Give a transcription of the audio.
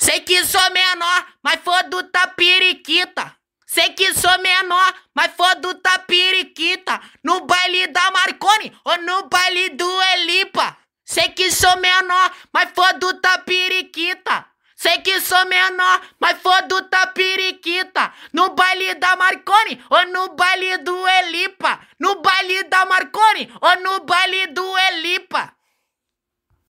Sei que sou menor, mas foda do periquita. Sei que sou menor, mas foda do periquita. No baile da Marconi ou no baile do Elipa. Sei que sou menor, mas foda do periquita. Sei que sou menor, mas foda do periquita. No baile da Marconi ou no baile do Elipa. No baile da Marconi ou no baile do Elipa.